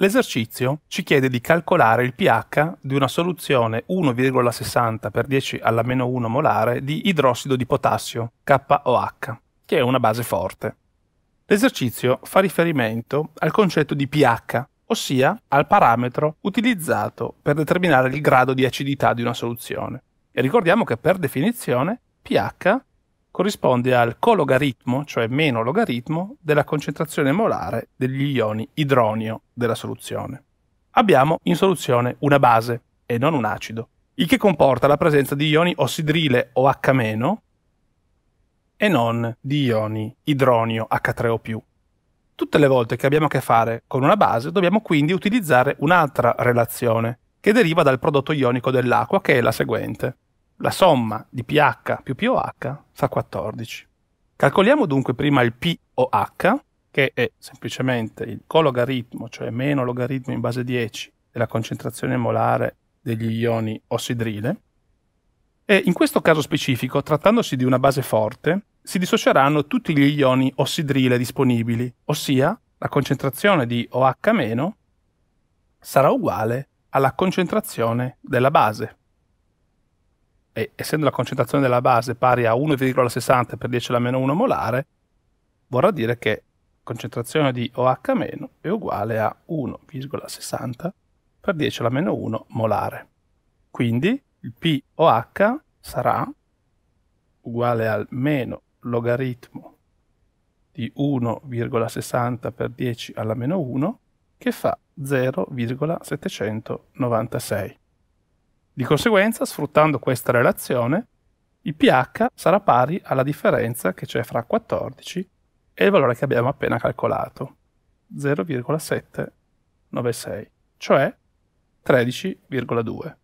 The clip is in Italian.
L'esercizio ci chiede di calcolare il pH di una soluzione 1,60 per 10 alla meno 1 molare di idrossido di potassio, KOH, che è una base forte. L'esercizio fa riferimento al concetto di pH, ossia al parametro utilizzato per determinare il grado di acidità di una soluzione. E ricordiamo che per definizione pH corrisponde al cologaritmo, cioè meno logaritmo, della concentrazione molare degli ioni idronio della soluzione. Abbiamo in soluzione una base e non un acido, il che comporta la presenza di ioni ossidrile o H- e non di ioni idronio H3O+. Tutte le volte che abbiamo a che fare con una base dobbiamo quindi utilizzare un'altra relazione che deriva dal prodotto ionico dell'acqua che è la seguente. La somma di pH più pOH fa 14. Calcoliamo dunque prima il pOH, che è semplicemente il cologaritmo, cioè meno logaritmo in base 10 della concentrazione molare degli ioni ossidrile. E in questo caso specifico, trattandosi di una base forte, si dissocieranno tutti gli ioni ossidrile disponibili, ossia la concentrazione di OH- sarà uguale alla concentrazione della base, e, essendo la concentrazione della base pari a 1,60 per 10 alla meno 1 molare, vorrà dire che concentrazione di OH- è uguale a 1,60 per 10 alla meno 1 molare. Quindi il POH sarà uguale al meno logaritmo di 1,60 per 10 alla meno 1 che fa 0,796. Di conseguenza, sfruttando questa relazione, il pH sarà pari alla differenza che c'è fra 14 e il valore che abbiamo appena calcolato, 0,796, cioè 13,2.